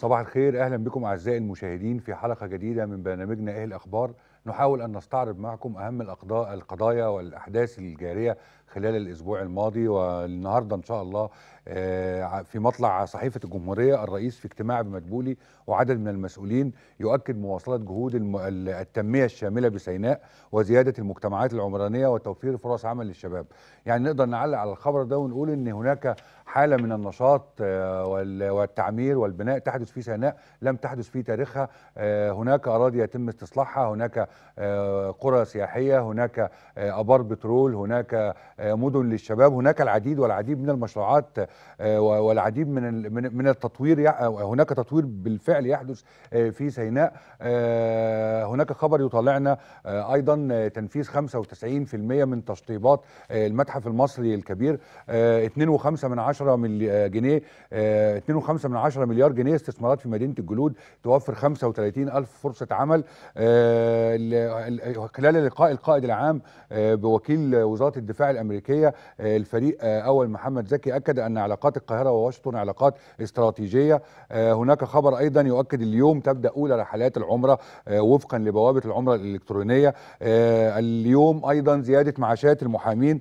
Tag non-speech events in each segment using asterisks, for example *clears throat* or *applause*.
صباح الخير اهلا بكم اعزائي المشاهدين في حلقه جديده من برنامجنا ايه الاخبار نحاول ان نستعرض معكم اهم القضايا والاحداث الجاريه خلال الاسبوع الماضي والنهارده ان شاء الله آه، في مطلع صحيفه الجمهوريه الرئيس في اجتماع بمدبولي وعدد من المسؤولين يؤكد مواصله جهود التنميه الشامله بسيناء وزياده المجتمعات العمرانيه وتوفير فرص عمل للشباب يعني نقدر نعلق على الخبر ده ونقول ان هناك حالة من النشاط آه، والتعمير والبناء تحدث في سيناء لم تحدث في تاريخها آه، هناك أراضي يتم استصلاحها هناك آه، قرى سياحية هناك أبار بترول هناك مدن للشباب هناك العديد والعديد من المشروعات والعديد من من التطوير هناك تطوير بالفعل يحدث في سيناء هناك خبر يطلعنا أيضا تنفيذ 95% من تشطيبات المتحف المصري الكبير 2.5 من 10 ملي آه، جنيه 2.5 آه، من 10 مليار جنيه استثمارات في مدينه الجلود توفر الف فرصه عمل آه، خلال لقاء القائد العام بوكيل وزاره الدفاع الامريكيه الفريق اول محمد زكي اكد ان علاقات القاهره وواشنطن علاقات استراتيجيه هناك خبر ايضا يؤكد اليوم تبدا اولى رحلات العمره وفقا لبوابه العمره الالكترونيه اليوم ايضا زياده معاشات المحامين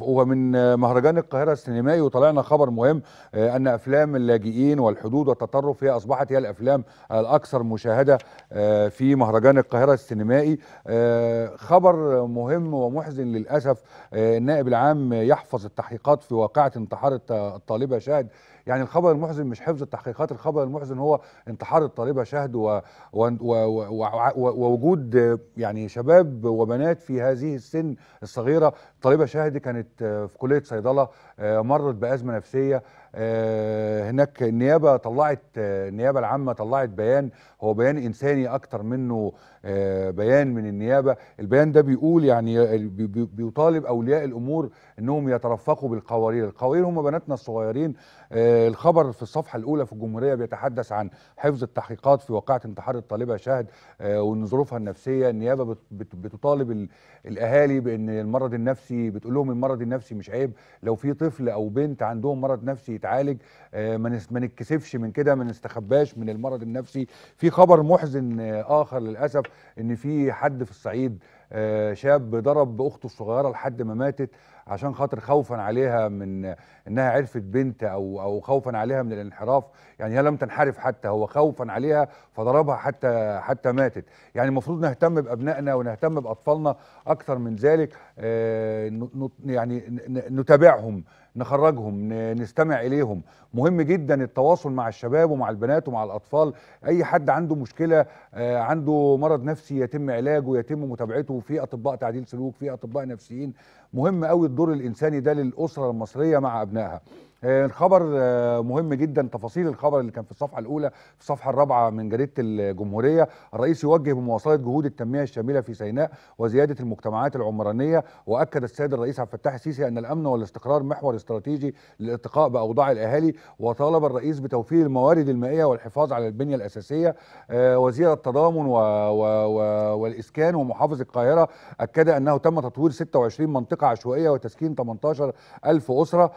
ومن مهرجان القاهره السينمائي وطلع تابعنا خبر مهم آه، أن أفلام اللاجئين والحدود والتطرف هي أصبحت هي الأفلام الأكثر مشاهدة آه، في مهرجان القاهرة السينمائي آه، خبر مهم ومحزن للأسف النائب العام يحفظ التحقيقات في واقعة انتحار الطالبة شاهد يعني الخبر المحزن مش حفظ التحقيقات الخبر المحزن هو انتحار الطالبه شهد و... و... و... ووجود يعني شباب وبنات في هذه السن الصغيره طالبه شهد كانت في كليه صيدله آه، مرت بازمه نفسيه آه، هناك النيابه طلعت آه، النيابه العامه طلعت بيان هو بيان انساني اكتر منه آه، بيان من النيابه البيان ده بيقول يعني بيطالب اولياء الامور انهم يترفقوا بالقوارير القوارير هم بناتنا الصغيرين الخبر في الصفحه الاولى في الجمهوريه بيتحدث عن حفظ التحقيقات في واقعه انتحار الطالبه شهد وان ظروفها النفسيه النيابه بتطالب الاهالي بان المرض النفسي بتقول لهم المرض النفسي مش عيب لو في طفل او بنت عندهم مرض نفسي تتعالج آه، ما نتكسفش من كده ما نستخباش من المرض النفسي في خبر محزن آه، اخر للاسف ان في حد في الصعيد آه، شاب ضرب اخته الصغيره لحد ما ماتت عشان خاطر خوفا عليها من انها عرفت بنت او او خوفا عليها من الانحراف يعني هي لم تنحرف حتى هو خوفا عليها فضربها حتى حتى ماتت يعني المفروض نهتم بابنائنا ونهتم باطفالنا اكثر من ذلك آه، يعني نتابعهم نخرجهم نستمع اليهم مهم جدا التواصل مع الشباب ومع البنات ومع الاطفال اي حد عنده مشكله آه، عنده مرض نفسي يتم علاجه يتم متابعته في اطباء تعديل سلوك في اطباء نفسيين مهم قوي الدور الانساني ده للاسره المصريه مع ابنائها آه، الخبر آه، مهم جدا تفاصيل الخبر اللي كان في الصفحه الاولى في الصفحه الرابعه من جريده الجمهوريه الرئيس يوجه بمواصله جهود التنميه الشامله في سيناء وزياده المجتمعات العمرانيه واكد السيد الرئيس عبد الفتاح السيسي ان الامن والاستقرار محور استراتيجي للارتقاء باوضاع الاهالي وطالب الرئيس بتوفير الموارد المائيه والحفاظ على البنيه الاساسيه آه، وزير التضامن و... و... و... والاسكان ومحافظ القاهره اكد انه تم تطوير 26 منطقه عشوائيه وتسكين 18 الف اسره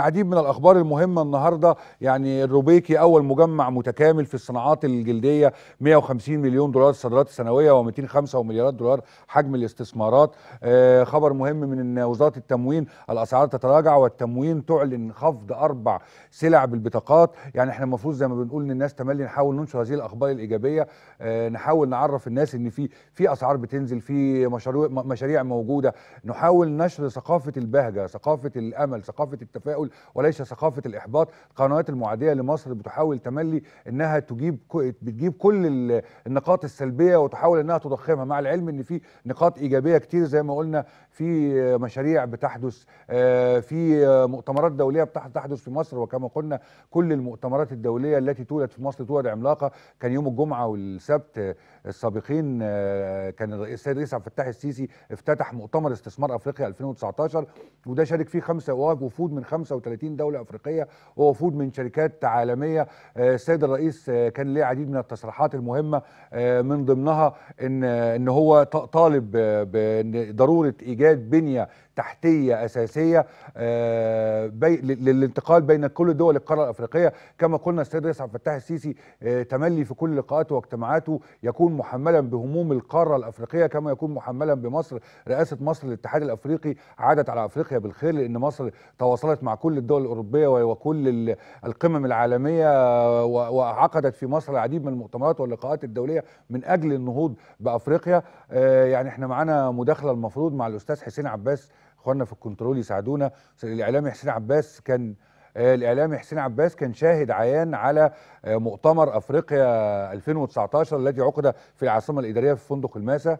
العديد من الاخبار المهمه النهارده يعني الروبيكي اول مجمع متكامل في الصناعات الجلديه 150 مليون دولار صادرات سنويه و205 مليارات دولار حجم الاستثمارات آه، خبر مهم من وزاره التموين الاسعار تتراجع والتموين تعلن خفض اربع سلع بالبطاقات يعني احنا المفروض زي ما بنقول للناس تملي نحاول ننشر هذه الاخبار الايجابيه آه، نحاول نعرف الناس ان في في اسعار بتنزل في مشاريع مشاريع موجوده نحاول نشر ثقافه البهجه ثقافه الامل ثقافه التفاؤل وليس ثقافه الاحباط القنوات المعاديه لمصر بتحاول تملي انها تجيب بتجيب كل النقاط السلبيه وتحاول انها تضخمها مع العلم ان في نقاط ايجابيه كتير زي ما قلنا في مشاريع بتحدث آه، في مؤتمرات دوليه بتحدث في مصر وكما قلنا كل المؤتمرات الدوليه التي تولد في مصر تولد عملاقه كان يوم الجمعه والسبت السابقين آه، كان السيد رئيس عبد الفتاح السيسي افتتح مؤتمر استثمار افريقيا 2019 وده شارك فيه خمسه وفود من 36 دوله افريقيه ووفود من شركات عالميه آه، السيد الرئيس آه، كان ليه عديد من التصريحات المهمه آه، من ضمنها ان ان هو طالب بضروره ايجاد بنيه تحتيه اساسيه آه، بي للانتقال بين كل دول القاره الافريقيه كما قلنا السيد رئيس عبد الفتاح السيسي آه، تملي في كل لقاءاته واجتماعاته يكون محملا بهموم القاره الافريقيه كما يكون محملا بمصر رئاسه مصر للاتحاد الافريقي عادت على افريقيا بالخير لان مصر تواصلت مع كل الدول الاوروبيه وكل القمم العالميه وعقدت في مصر العديد من المؤتمرات واللقاءات الدوليه من اجل النهوض بافريقيا آه، يعني احنا معانا مداخله المفروض مع الاستاذ حسين عباس اخواننا في الكنترول يساعدونا الاعلامي حسين عباس كان آه، الاعلامي حسين عباس كان شاهد عيان على آه، مؤتمر افريقيا 2019 الذي عقد في العاصمه الاداريه في فندق الماسه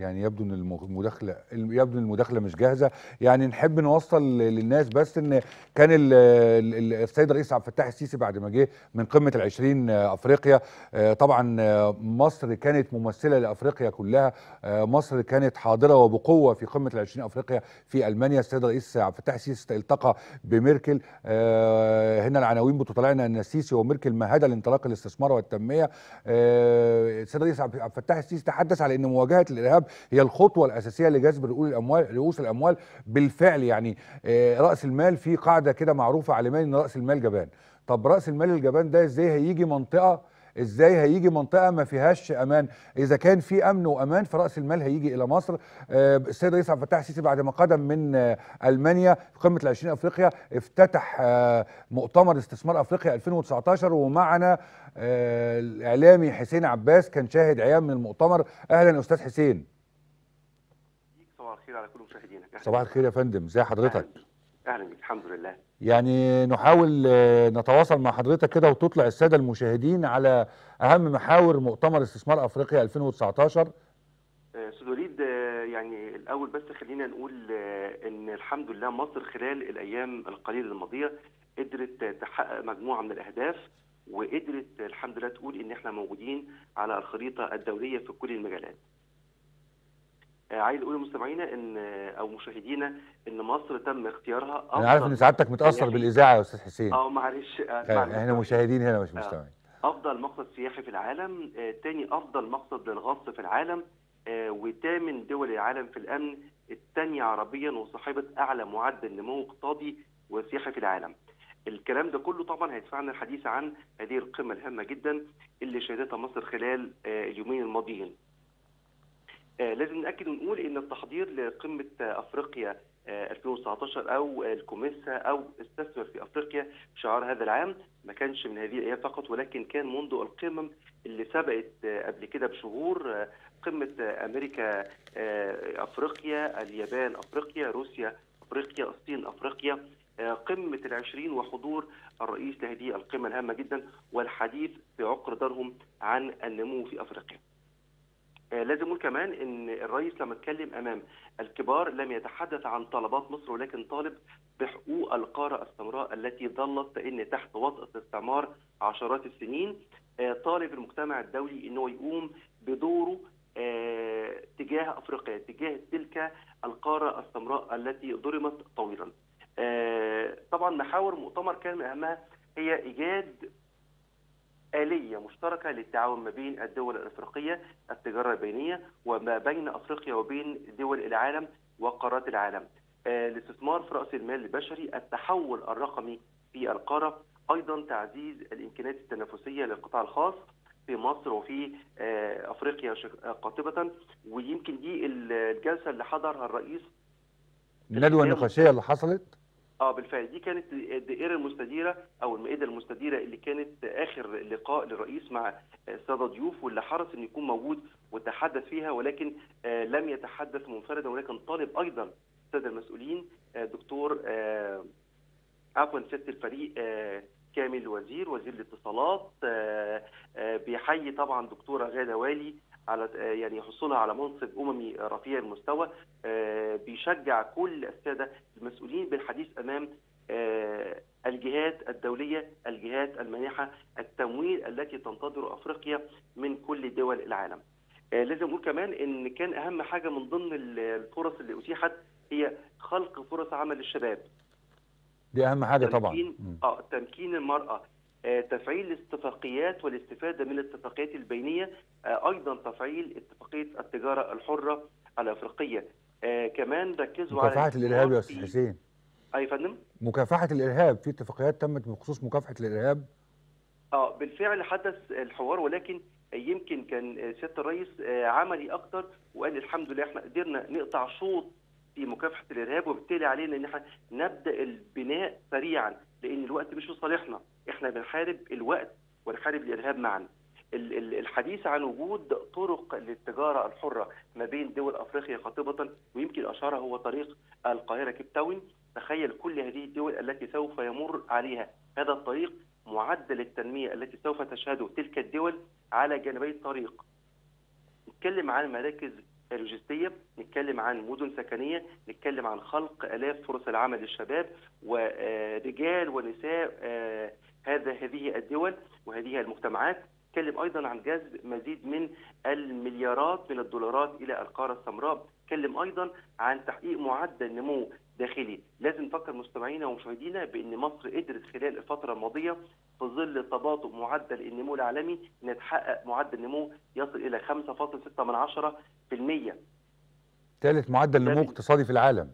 يعني يبدو ان المداخله يبدو ان المداخله مش جاهزه يعني نحب نوصل للناس بس ان كان السيد الرئيس عبد الفتاح السيسي بعد ما جه من قمه ال20 آه، افريقيا آه، طبعا آه، مصر كانت ممثله لافريقيا كلها مصر كانت حاضره وبقوه في قمه ال20 افريقيا في المانيا السيد الرئيس عبد الفتاح السيسي التقى بميركل هنا العناوين بتطلعنا ان السيسي وميركل مهدا لانطلاق الاستثمار والتنميه السيد الرئيس عبد الفتاح السيسي تحدث على ان مواجهه الارهاب هي الخطوه الاساسيه لجذب رؤوس الاموال رؤوس الاموال بالفعل يعني آه، راس المال في قاعده كده معروفه عالميا ان راس المال جبان طب راس المال الجبان ده ازاي هيجي منطقه ازاي هيجي منطقه ما فيهاش امان اذا كان في امن وامان فراس المال هيجي الى مصر آه، السيد رئيس عبد الفتاح السيسي بعد ما قدم من آه، المانيا في قمه ال20 افريقيا افتتح مؤتمر استثمار افريقيا 2019 ومعنا الاعلامي حسين عباس كان شاهد عيان من المؤتمر اهلا استاذ حسين الخير على كل مشاهدينا صباح الخير يا فندم ازي حضرتك اهلا بك الحمد لله يعني نحاول آه، نتواصل مع حضرتك كده وتطلع الساده المشاهدين على اهم محاور مؤتمر استثمار افريقيا 2019 آه، استاذ وليد آه، يعني الاول بس خلينا نقول ان الحمد لله مصر خلال الايام القليله الماضيه قدرت تحقق مجموعه من الاهداف وقدرت الحمد لله تقول ان احنا موجودين على الخريطه الدوليه في كل المجالات آه، عايز اقول لمستمعينا ان آه، او مشاهدينا ان مصر تم اختيارها انا عارف ان سعادتك متاثر بالاذاعه يا استاذ حسين اه معلش آه، طيب، احنا مشاهدين هنا مش مستمعين افضل مقصد سياحي في العالم ثاني افضل مقصد للغطس في العالم وثامن دول العالم في الامن الثانيه عربيا وصاحبه اعلى معدل نمو اقتصادي وسياحي في العالم الكلام ده كله طبعا هيدفعنا الحديث عن هذه القمه الهامه جدا اللي شهدتها مصر خلال اليومين الماضيين آه، لازم ناكد ونقول ان التحضير لقمه افريقيا 2019 آه، او الكوميسا او استثمر في افريقيا شعار هذا العام ما كانش من هذه الايام فقط ولكن كان منذ القمم اللي سبقت آه، قبل كده بشهور قمه امريكا افريقيا اليابان افريقيا روسيا افريقيا الصين افريقيا قمة العشرين وحضور الرئيس لهذه القمة الهامة جدا والحديث في عقر دارهم عن النمو في أفريقيا آه، لازم نقول كمان ان الرئيس لما اتكلم امام الكبار لم يتحدث عن طلبات مصر ولكن طالب بحقوق القاره السمراء التي ظلت ان تحت وطأة استعمار عشرات السنين آه، طالب المجتمع الدولي انه يقوم بدوره آه، تجاه افريقيا تجاه تلك القاره السمراء التي ظلمت طويلا طبعا محاور مؤتمر كان من اهمها هي ايجاد آلية مشتركة للتعاون ما بين الدول الأفريقية التجارة البينية وما بين أفريقيا وبين دول العالم وقارات العالم الاستثمار آه، في رأس المال البشري التحول الرقمي في القارة أيضا تعزيز الإمكانيات التنافسية للقطاع الخاص في مصر وفي آه، أفريقيا آه، قاطبة ويمكن دي الجلسة اللي حضرها الرئيس الندوة النقاشية اللي حصلت اه بالفعل دي كانت الدائره المستديره او المائده المستديره اللي كانت اخر لقاء للرئيس مع الساده ضيوف واللي حرص انه يكون موجود وتحدث فيها ولكن آه، لم يتحدث منفردا ولكن طالب ايضا الساده المسؤولين آه، دكتور آه، عفوا سياده الفريق كامل وزير وزير الاتصالات بيحيي طبعا دكتوره غاده والي على آه، يعني حصولها على منصب اممي رفيع المستوى آه، بيشجع كل الساده المسؤولين بالحديث امام آه، الجهات الدولية الجهات المانحة التمويل التي تنتظر أفريقيا من كل دول العالم لازم أقول كمان أن كان أهم حاجة من ضمن الفرص اللي أتيحت هي خلق فرص عمل للشباب دي أهم حاجة تمكين طبعا آه تمكين المرأة آه، تفعيل الاتفاقيات والاستفاده من الاتفاقيات البينيه آه، ايضا تفعيل اتفاقيه التجاره الحره الافريقيه آه، كمان ركزوا على مكافحه الارهاب يا استاذ حسين اي فندم مكافحه الارهاب في اتفاقيات تمت بخصوص مكافحه الارهاب اه بالفعل حدث الحوار ولكن يمكن كان سياده الرئيس عملي اكتر وقال الحمد لله احنا قدرنا نقطع شوط في مكافحه الارهاب وبالتالي علينا ان احنا نبدا البناء سريعا لان الوقت مش في صالحنا احنا بنحارب الوقت ونحارب الارهاب معا الحديث عن وجود طرق للتجاره الحره ما بين دول افريقيا قاطبه ويمكن اشار هو طريق القاهره كيب تاون تخيل كل هذه الدول التي سوف يمر عليها هذا الطريق معدل التنميه التي سوف تشهده تلك الدول على جانبي الطريق نتكلم عن مراكز لوجستيه نتكلم عن مدن سكنيه نتكلم عن خلق الاف فرص العمل للشباب ورجال ونساء آه، هذا هذه الدول وهذه المجتمعات نتكلم ايضا عن جذب مزيد من المليارات من الدولارات الى القاره السمراء نتكلم ايضا عن تحقيق معدل نمو داخلي لازم نفكر مستمعينا ومشاهدينا بان مصر قدرت خلال الفتره الماضيه في ظل تباطؤ معدل النمو العالمي انها تحقق معدل نمو يصل الى 5.6% ثالث معدل نمو اقتصادي في العالم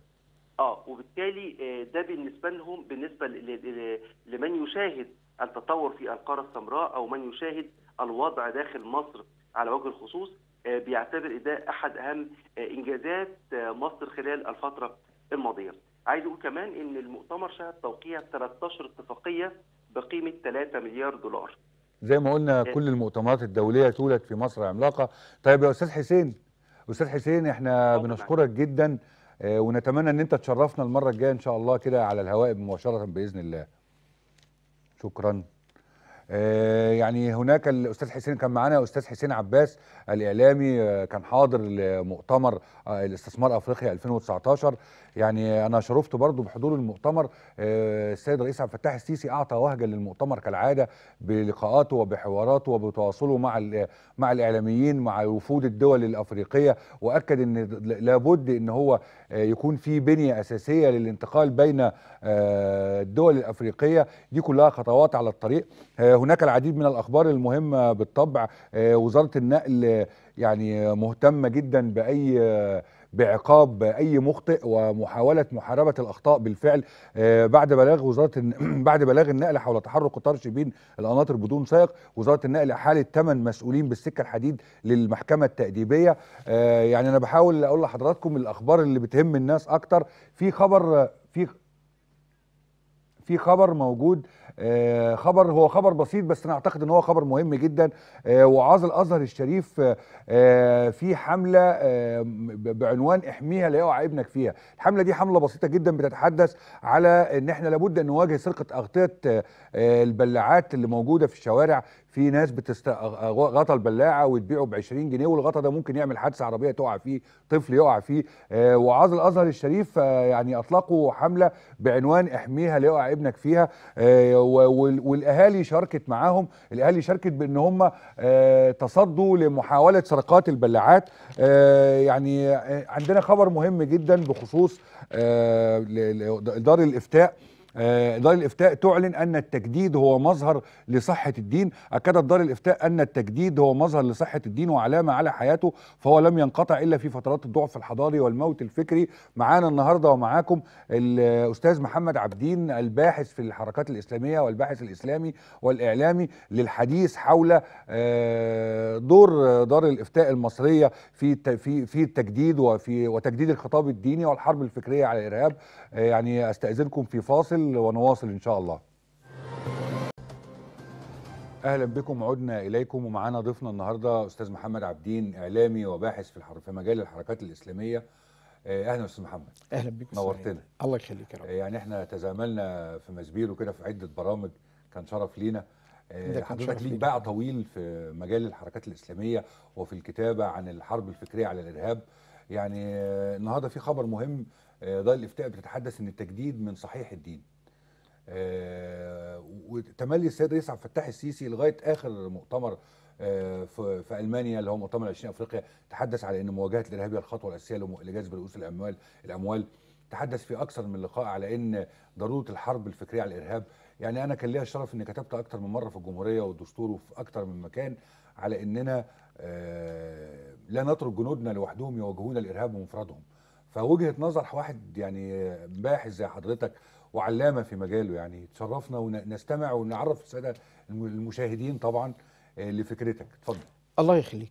اه وبالتالي آه، ده بالنسبه لهم بالنسبه لمن يشاهد التطور في القاره السمراء او من يشاهد الوضع داخل مصر على وجه الخصوص آه، بيعتبر ده احد اهم آه، انجازات مصر خلال الفتره الماضيه. عايز اقول كمان ان المؤتمر شهد توقيع 13 اتفاقيه بقيمه 3 مليار دولار. زي ما قلنا إيه. كل المؤتمرات الدوليه تولد في مصر عملاقه. طيب يا استاذ حسين استاذ حسين احنا بنشكرك جدا آه، ونتمنى ان انت تشرفنا المره الجايه ان شاء الله كده على الهواء مباشره باذن الله. شكرا. آه، يعني هناك الاستاذ حسين كان معانا استاذ حسين عباس الاعلامي آه، كان حاضر لمؤتمر الاستثمار افريقيا 2019 يعني انا شرفت برضو بحضور المؤتمر آه، السيد الرئيس عبد الفتاح السيسي اعطى وهجه للمؤتمر كالعاده بلقاءاته وبحواراته وبتواصله مع مع الاعلاميين مع وفود الدول الافريقيه واكد ان لابد ان هو آه، يكون في بنيه اساسيه للانتقال بين آه، الدول الافريقيه دي كلها خطوات على الطريق هناك العديد من الاخبار المهمه بالطبع وزاره النقل يعني مهتمه جدا باي بعقاب اي مخطئ ومحاوله محاربه الاخطاء بالفعل آه، بعد بلاغ وزاره *clears throat* بعد بلاغ النقل حول تحرك قطار شبين القناطر بدون سائق وزاره النقل احالت ثمان مسؤولين بالسكه الحديد للمحكمه التاديبيه آه، يعني انا بحاول اقول لحضراتكم الاخبار اللي بتهم الناس اكتر في خبر آه، في في خبر موجود آه، خبر هو خبر بسيط بس انا اعتقد ان هو خبر مهم جدا آه، وعاظ الازهر الشريف آه، في حمله بعنوان احميها لا يقع ابنك فيها الحمله دي حمله بسيطه جدا بتتحدث على ان احنا لابد ان نواجه سرقه اغطيه البلاعات اللي موجوده في الشوارع في ناس بتست غطى البلاعه وتبيعه ب 20 جنيه والغطا ده ممكن يعمل حادثه عربيه تقع فيه طفل يقع فيه آه، وعاز الازهر الشريف آه، يعني اطلقوا حمله بعنوان احميها لا يقع ابنك فيها آه، والاهالي شاركت معاهم الاهالي شاركت بان هم تصدوا لمحاوله سرقات البلاعات يعني عندنا خبر مهم جدا بخصوص دار الافتاء آه، دار الافتاء تعلن ان التجديد هو مظهر لصحه الدين اكدت دار الافتاء ان التجديد هو مظهر لصحه الدين وعلامه على حياته فهو لم ينقطع الا في فترات الضعف الحضاري والموت الفكري معانا النهارده ومعاكم الاستاذ محمد عبدين الباحث في الحركات الاسلاميه والباحث الاسلامي والاعلامي للحديث حول آه، دور دار الافتاء المصريه في في في التجديد وفي وتجديد الخطاب الديني والحرب الفكريه على الارهاب آه، يعني استاذنكم في فاصل الكل ونواصل إن شاء الله اهلا بكم عدنا اليكم ومعانا ضيفنا النهارده استاذ محمد عبدين اعلامي وباحث في في مجال الحركات الاسلاميه آه، اهلا استاذ محمد اهلا بك نورتنا الله يخليك يا رب آه، يعني احنا تزاملنا في مزبير وكده في عده برامج كان شرف لينا آه، حضرتك ليك باع طويل في مجال الحركات الاسلاميه وفي الكتابه عن الحرب الفكريه على الارهاب يعني النهارده في خبر مهم ضال الافتاء بتتحدث ان التجديد من صحيح الدين آه، وتملي السيد رئيس عبد الفتاح السيسي لغايه اخر مؤتمر آه، في في المانيا اللي هو مؤتمر 20 افريقيا تحدث على ان مواجهه الارهاب هي الخطوه الاساسيه لجذب رؤوس الاموال الاموال تحدث في اكثر من لقاء على ان ضروره الحرب الفكريه على الارهاب يعني انا كان ليا الشرف اني كتبت اكثر من مره في الجمهوريه والدستور وفي اكثر من مكان على اننا آه، لا نترك جنودنا لوحدهم يواجهون الارهاب بمفردهم فوجهه نظر واحد يعني باحث زي حضرتك وعلامه في مجاله يعني تشرفنا ونستمع ونعرف الساده المشاهدين طبعا آه، لفكرتك اتفضل الله يخليك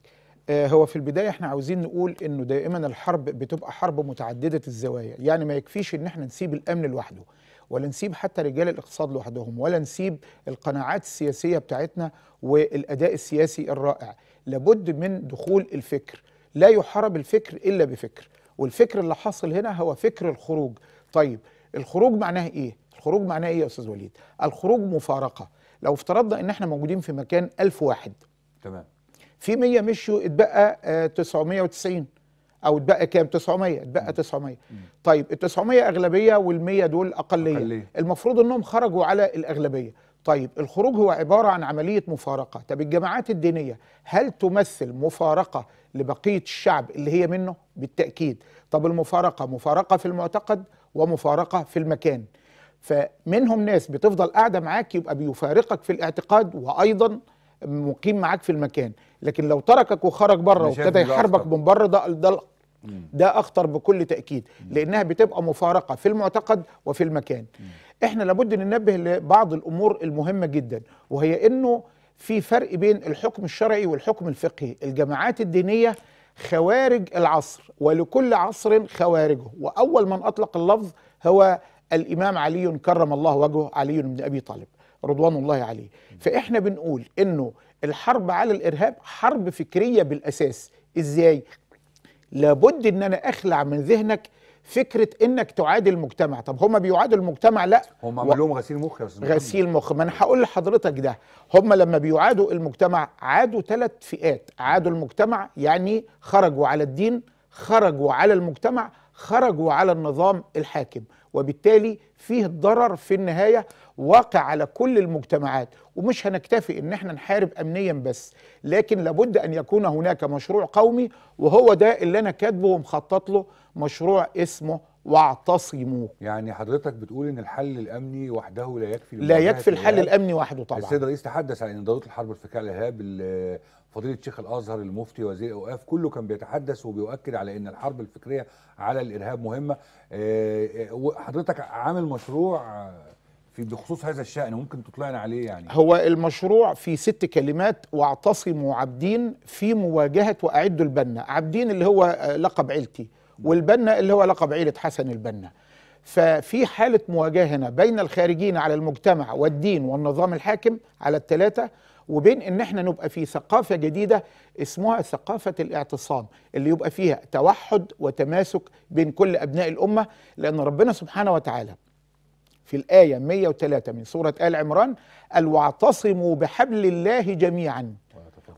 آه، هو في البداية احنا عاوزين نقول انه دائما الحرب بتبقى حرب متعددة الزوايا يعني ما يكفيش ان احنا نسيب الامن لوحده ولا نسيب حتى رجال الاقتصاد لوحدهم ولا نسيب القناعات السياسية بتاعتنا والاداء السياسي الرائع لابد من دخول الفكر لا يحارب الفكر الا بفكر والفكر اللي حاصل هنا هو فكر الخروج طيب الخروج معناه ايه الخروج معناه ايه يا استاذ وليد الخروج مفارقه لو افترضنا ان احنا موجودين في مكان ألف واحد تمام في 100 مشوا اتبقى 990 آه، او اتبقى كام 900 اتبقى 900 طيب ال 900 اغلبيه وال 100 دول اقليه اقليه المفروض انهم خرجوا على الاغلبيه طيب الخروج هو عبارة عن عملية مفارقة طب الجماعات الدينية هل تمثل مفارقة لبقية الشعب اللي هي منه بالتأكيد طب المفارقة مفارقة في المعتقد ومفارقة في المكان فمنهم ناس بتفضل قاعدة معاك يبقى بيفارقك في الاعتقاد وأيضا مقيم معاك في المكان لكن لو تركك وخرج بره وابتدى يحاربك من بره ده ده ده اخطر بكل تاكيد لانها بتبقى مفارقه في المعتقد وفي المكان احنا لابد ننبه لبعض الامور المهمه جدا وهي انه في فرق بين الحكم الشرعي والحكم الفقهي الجماعات الدينيه خوارج العصر ولكل عصر خوارجه واول من اطلق اللفظ هو الامام علي كرم الله وجهه علي بن ابي طالب رضوان الله عليه فاحنا بنقول انه الحرب على الارهاب حرب فكريه بالاساس ازاي لابد ان انا اخلع من ذهنك فكره انك تعادي المجتمع طب هما بيعادوا المجتمع لا هما عملوا لهم غسيل مخ يا استاذ غسيل مخ ما انا هقول لحضرتك ده هما لما بيعادوا المجتمع عادوا ثلاث فئات عادوا المجتمع يعني خرجوا على الدين خرجوا على المجتمع خرجوا على النظام الحاكم وبالتالي فيه ضرر في النهاية واقع على كل المجتمعات ومش هنكتفي ان احنا نحارب امنيا بس لكن لابد ان يكون هناك مشروع قومي وهو ده اللي انا كاتبه ومخطط له مشروع اسمه واعتصموا يعني حضرتك بتقول ان الحل الامني وحده لا يكفي لا يكفي الحل الامني وحده طبعا السيد الرئيس تحدث عن ان ضروره الحرب الفكريه الارهاب فضيله شيخ الازهر المفتي وزير الاوقاف كله كان بيتحدث وبيؤكد على ان الحرب الفكريه على الارهاب مهمه آه، آه، حضرتك عامل مشروع آه، في بخصوص هذا الشأن ممكن تطلعنا عليه يعني هو المشروع في ست كلمات واعتصموا عابدين في مواجهة وأعدوا البنا عابدين اللي هو لقب عيلتي والبنا اللي هو لقب عيلة حسن البنا ففي حالة مواجهة هنا بين الخارجين على المجتمع والدين والنظام الحاكم على الثلاثة وبين ان احنا نبقى في ثقافه جديده اسمها ثقافه الاعتصام اللي يبقى فيها توحد وتماسك بين كل ابناء الامه لان ربنا سبحانه وتعالى في الايه 103 من سوره ال عمران قال واعتصموا بحبل الله جميعا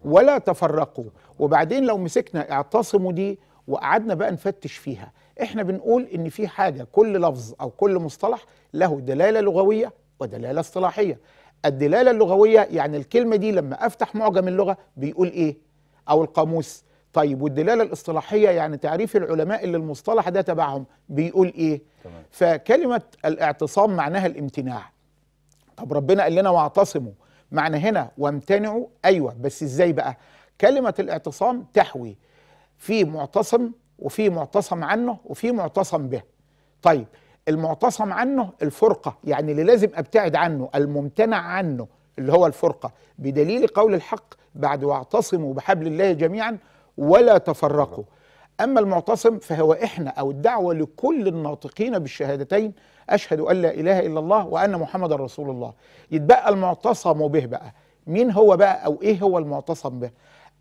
ولا تفرقوا وبعدين لو مسكنا اعتصموا دي وقعدنا بقى نفتش فيها احنا بنقول ان في حاجه كل لفظ او كل مصطلح له دلاله لغويه ودلاله اصطلاحيه الدلالة اللغوية يعني الكلمة دي لما أفتح معجم اللغة بيقول إيه أو القاموس طيب والدلالة الاصطلاحية يعني تعريف العلماء اللي المصطلح ده تبعهم بيقول إيه تمام. فكلمة الاعتصام معناها الامتناع طب ربنا قال لنا واعتصموا معنى هنا وامتنعوا أيوة بس إزاي بقى كلمة الاعتصام تحوي في معتصم وفي معتصم عنه وفي معتصم به طيب المعتصم عنه الفرقة يعني اللي لازم أبتعد عنه الممتنع عنه اللي هو الفرقة بدليل قول الحق بعد واعتصموا بحبل الله جميعا ولا تفرقوا أما المعتصم فهو إحنا أو الدعوة لكل الناطقين بالشهادتين أشهد أن لا إله إلا الله وأن محمد رسول الله يتبقى المعتصم به بقى مين هو بقى أو إيه هو المعتصم به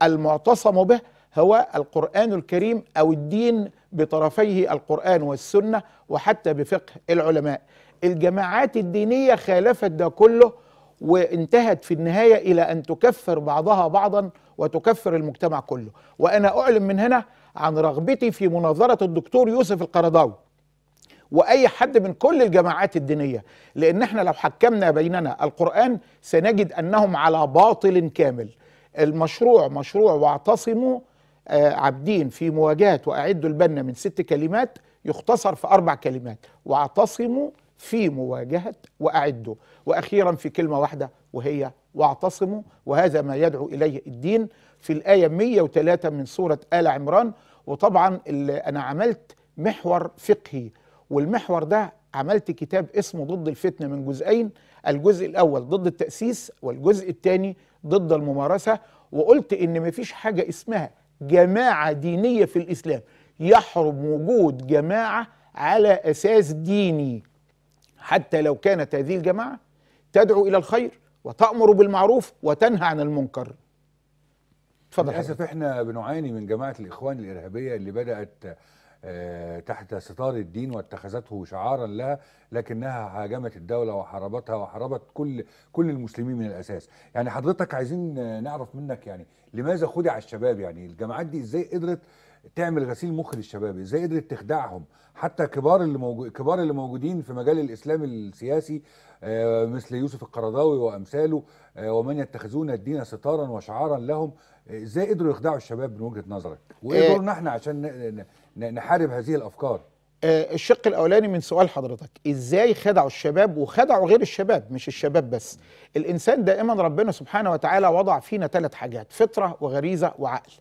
المعتصم به هو القرآن الكريم أو الدين بطرفيه القرآن والسنة وحتى بفقه العلماء الجماعات الدينية خالفت ده كله وانتهت في النهاية إلى أن تكفر بعضها بعضا وتكفر المجتمع كله وأنا أعلم من هنا عن رغبتي في مناظرة الدكتور يوسف القرضاوي واي حد من كل الجماعات الدينيه لان احنا لو حكمنا بيننا القران سنجد انهم على باطل كامل المشروع مشروع واعتصموا عابدين في مواجهة وأعدوا البنا من ست كلمات يختصر في أربع كلمات واعتصموا في مواجهة وأعدوا وأخيرا في كلمة واحدة وهي واعتصموا وهذا ما يدعو إليه الدين في الآية 103 من سورة آل عمران وطبعا أنا عملت محور فقهي والمحور ده عملت كتاب اسمه ضد الفتنة من جزئين الجزء الأول ضد التأسيس والجزء الثاني ضد الممارسة وقلت إن مفيش حاجة اسمها جماعة دينية في الإسلام يحرم وجود جماعة على أساس ديني حتى لو كانت هذه الجماعة تدعو إلى الخير وتأمر بالمعروف وتنهى عن المنكر اتفضل للاسف احنا بنعاني من جماعه الاخوان الارهابيه اللي بدات آه، تحت ستار الدين واتخذته شعارا لها لكنها هاجمت الدولة وحاربتها وحاربت كل كل المسلمين من الأساس يعني حضرتك عايزين نعرف منك يعني لماذا خدع الشباب يعني الجماعات دي ازاي قدرت تعمل غسيل مخ للشباب ازاي قدرت تخدعهم حتى كبار اللي موجود كبار اللي موجودين في مجال الاسلام السياسي آه، مثل يوسف القرضاوي وامثاله آه، ومن يتخذون الدين ستارا وشعارا لهم ازاي قدروا يخدعوا الشباب من وجهه نظرك وايه دورنا احنا عشان نحارب هذه الافكار آه، الشق الاولاني من سؤال حضرتك ازاي خدعوا الشباب وخدعوا غير الشباب مش الشباب بس الانسان دائما ربنا سبحانه وتعالى وضع فينا ثلاث حاجات فطره وغريزه وعقل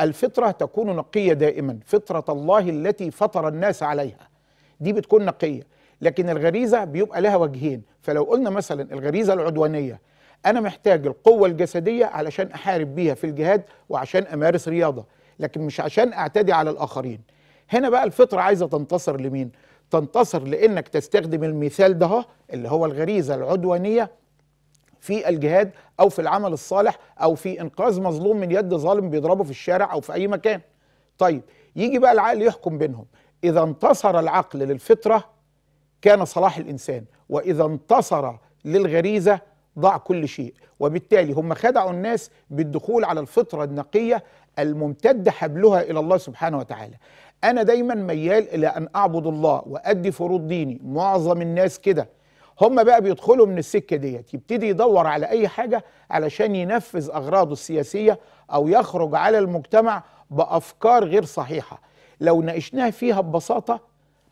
الفطره تكون نقيه دائما فطره الله التي فطر الناس عليها دي بتكون نقيه لكن الغريزه بيبقى لها وجهين فلو قلنا مثلا الغريزه العدوانيه انا محتاج القوه الجسديه علشان احارب بيها في الجهاد وعشان امارس رياضه لكن مش عشان اعتدي على الاخرين هنا بقى الفطرة عايزة تنتصر لمين؟ تنتصر لانك تستخدم المثال ده اللي هو الغريزة العدوانية في الجهاد او في العمل الصالح او في انقاذ مظلوم من يد ظالم بيضربه في الشارع او في اي مكان طيب يجي بقى العقل يحكم بينهم اذا انتصر العقل للفطرة كان صلاح الانسان واذا انتصر للغريزة ضاع كل شيء وبالتالي هم خدعوا الناس بالدخول على الفطرة النقية الممتد حبلها إلى الله سبحانه وتعالى أنا دايما ميال إلى أن أعبد الله وأدي فروض ديني معظم الناس كده هم بقى بيدخلوا من السكة ديت يبتدي يدور على أي حاجة علشان ينفذ أغراضه السياسية أو يخرج على المجتمع بأفكار غير صحيحة لو ناقشناها فيها ببساطة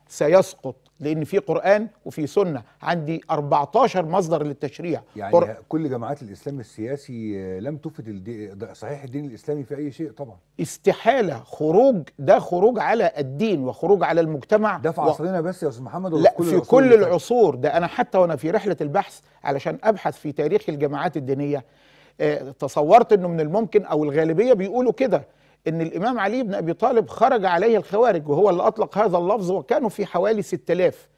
سيسقط لان في قران وفي سنه عندي 14 مصدر للتشريع يعني قر... كل جماعات الاسلام السياسي آه، لم تفد الدي... صحيح الدين الاسلامي في اي شيء طبعا استحاله خروج ده خروج على الدين وخروج على المجتمع ده في عصرنا و... بس يا استاذ محمد لا كل في كل العصور ده انا حتى وانا في رحله البحث علشان ابحث في تاريخ الجماعات الدينيه اه تصورت انه من الممكن او الغالبيه بيقولوا كده ان الامام علي بن ابي طالب خرج عليه الخوارج وهو اللي اطلق هذا اللفظ وكانوا في حوالي 6000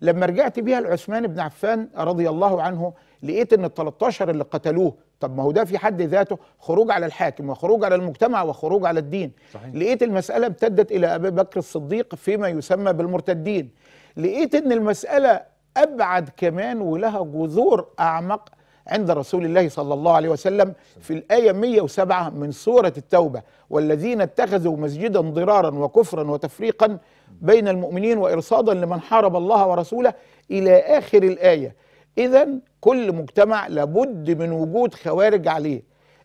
لما رجعت بيها لعثمان بن عفان رضي الله عنه لقيت ان ال 13 اللي قتلوه طب ما هو ده في حد ذاته خروج على الحاكم وخروج على المجتمع وخروج على الدين صحيح. لقيت المساله امتدت الى ابي بكر الصديق فيما يسمى بالمرتدين لقيت ان المساله ابعد كمان ولها جذور اعمق عند رسول الله صلى الله عليه وسلم في الآية 107 من سورة التوبة والذين اتخذوا مسجدا ضرارا وكفرا وتفريقا بين المؤمنين وإرصادا لمن حارب الله ورسوله إلى آخر الآية إذا كل مجتمع لابد من وجود خوارج عليه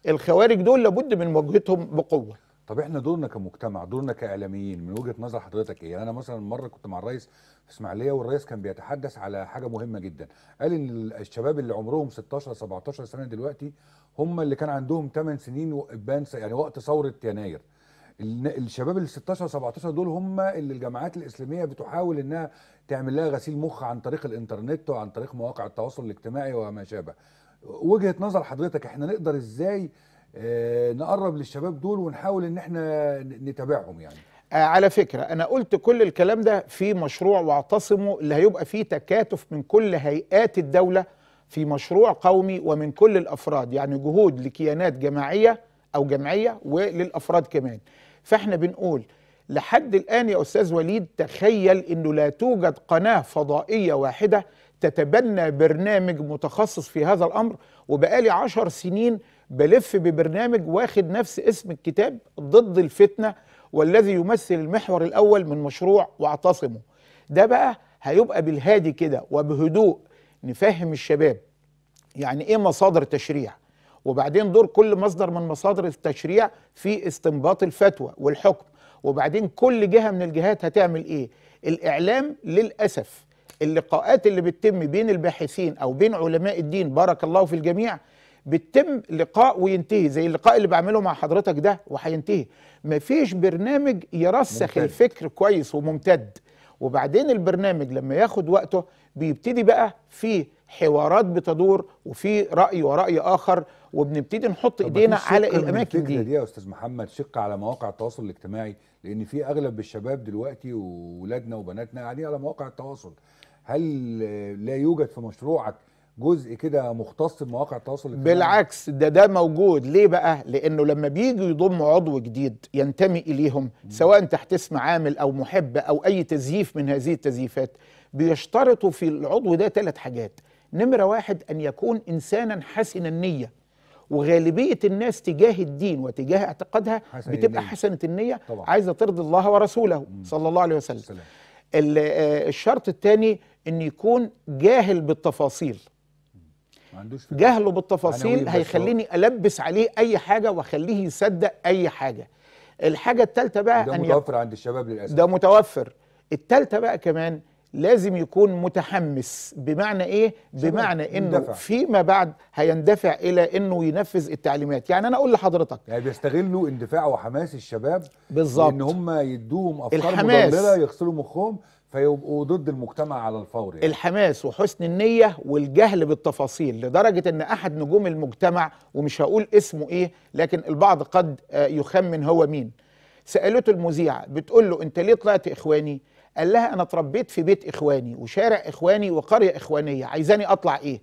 الخوارج دول لابد من مواجهتهم بقوة طب احنا دورنا كمجتمع دورنا كاعلاميين من وجهه نظر حضرتك ايه يعني انا مثلا مره كنت مع الرئيس اسماعيليه والرئيس كان بيتحدث على حاجه مهمه جدا قال ان الشباب اللي عمرهم 16 17 سنه دلوقتي هم اللي كان عندهم 8 سنين وقبان يعني وقت ثوره يناير الشباب ال 16 17 دول هم اللي الجامعات الاسلاميه بتحاول انها تعمل لها غسيل مخ عن طريق الانترنت وعن طريق مواقع التواصل الاجتماعي وما شابه وجهه نظر حضرتك احنا نقدر ازاي آه، نقرب للشباب دول ونحاول ان احنا نتابعهم يعني آه على فكرة أنا قلت كل الكلام ده في مشروع واعتصموا اللي هيبقى فيه تكاتف من كل هيئات الدولة في مشروع قومي ومن كل الأفراد يعني جهود لكيانات جماعية أو جمعية وللأفراد كمان فإحنا بنقول لحد الآن يا أستاذ وليد تخيل أنه لا توجد قناة فضائية واحدة تتبنى برنامج متخصص في هذا الأمر وبقالي عشر سنين بلف ببرنامج واخد نفس اسم الكتاب ضد الفتنة والذي يمثل المحور الأول من مشروع واعتصموا ده بقى هيبقى بالهادي كده وبهدوء نفهم الشباب يعني إيه مصادر تشريع وبعدين دور كل مصدر من مصادر التشريع في استنباط الفتوى والحكم وبعدين كل جهة من الجهات هتعمل إيه الإعلام للأسف اللقاءات اللي بتتم بين الباحثين أو بين علماء الدين بارك الله في الجميع بتتم لقاء وينتهي زي اللقاء اللي بعمله مع حضرتك ده وهينتهي مفيش برنامج يرسخ ممتد. الفكر كويس وممتد وبعدين البرنامج لما ياخد وقته بيبتدي بقى في حوارات بتدور وفي راي وراي اخر وبنبتدي نحط ايدينا على الاماكن دي دي يا استاذ محمد شق على مواقع التواصل الاجتماعي لان في اغلب الشباب دلوقتي واولادنا وبناتنا قاعدين على مواقع التواصل هل لا يوجد في مشروعك جزء كده مختص بمواقع التواصل الاجتماعي بالعكس ده ده موجود ليه بقى لانه لما بيجوا يضموا عضو جديد ينتمي اليهم سواء تحت اسم عامل او محب او اي تزييف من هذه التزييفات بيشترطوا في العضو ده ثلاث حاجات نمره واحد ان يكون انسانا حسن النيه وغالبيه الناس تجاه الدين وتجاه اعتقادها حسن بتبقى النية. حسنه النيه طبعا. عايزه ترضي الله ورسوله مم. صلى الله عليه وسلم آه، الشرط الثاني ان يكون جاهل بالتفاصيل جهله بالتفاصيل هيخليني البس عليه اي حاجه واخليه يصدق اي حاجه الحاجه الثالثه بقى ده متوفر عند الشباب للاسف ده متوفر الثالثه بقى كمان لازم يكون متحمس بمعنى ايه بمعنى انه يندفع. فيما بعد هيندفع الى انه ينفذ التعليمات يعني انا اقول لحضرتك يعني بيستغلوا اندفاع وحماس الشباب بالظبط ان هم يدوهم افكار مضلله يغسلوا مخهم فيبقوا ضد المجتمع على الفور يعني. الحماس وحسن النية والجهل بالتفاصيل لدرجة أن أحد نجوم المجتمع ومش هقول اسمه إيه لكن البعض قد آه، يخمن هو مين سألته المذيعة بتقول له أنت ليه طلعت إخواني؟ قال لها أنا اتربيت في بيت إخواني وشارع إخواني وقرية إخوانية عايزاني أطلع إيه؟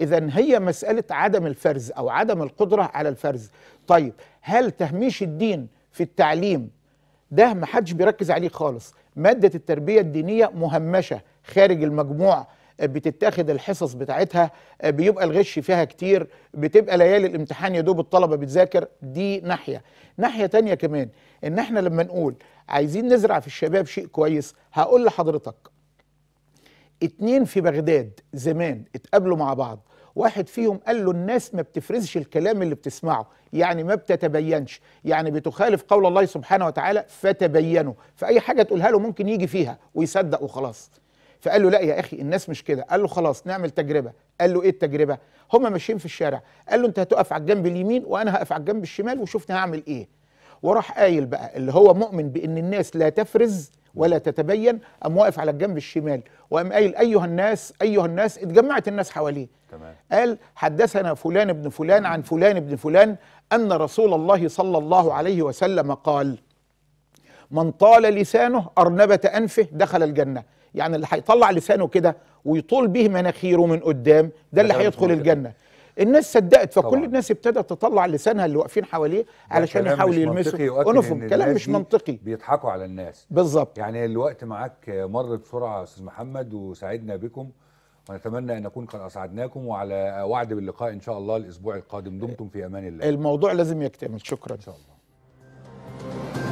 إذا هي مسألة عدم الفرز أو عدم القدرة على الفرز طيب هل تهميش الدين في التعليم ده ما حدش بيركز عليه خالص مادة التربية الدينية مهمشة خارج المجموع آه، بتتاخد الحصص بتاعتها آه، بيبقى الغش فيها كتير بتبقى ليالي الامتحان يا دوب الطلبة بتذاكر دي ناحية ناحية تانية كمان ان احنا لما نقول عايزين نزرع في الشباب شيء كويس هقول لحضرتك اتنين في بغداد زمان اتقابلوا مع بعض واحد فيهم قال له الناس ما بتفرزش الكلام اللي بتسمعه يعني ما بتتبينش يعني بتخالف قول الله سبحانه وتعالى فتبينوا فأي حاجة تقولها له ممكن يجي فيها ويصدق وخلاص فقال له لا يا أخي الناس مش كده قال له خلاص نعمل تجربة قال له إيه التجربة هما ماشيين في الشارع قال له أنت هتقف على الجنب اليمين وأنا هقف على الجنب الشمال وشوفني هعمل إيه وراح قايل بقى اللي هو مؤمن بأن الناس لا تفرز ولا تتبين قام واقف على الجنب الشمال وقام قايل ايها الناس ايها الناس اتجمعت الناس حواليه تمام. قال حدثنا فلان ابن فلان عن فلان ابن فلان ان رسول الله صلى الله عليه وسلم قال من طال لسانه ارنبه انفه دخل الجنه يعني اللي هيطلع لسانه كده ويطول به مناخيره من قدام ده اللي هيدخل الجنه الناس صدقت فكل طبعا. الناس ابتدت تطلع لسانها اللي واقفين حواليه علشان يحاول يلمسه انفهم كلام مش منطقي بيضحكوا على الناس بالظبط يعني الوقت معاك مر بسرعه يا استاذ محمد وسعدنا بكم ونتمنى ان نكون قد اسعدناكم وعلى وعد باللقاء ان شاء الله الاسبوع القادم دمتم في امان الله الموضوع لازم يكتمل شكرا ان شاء الله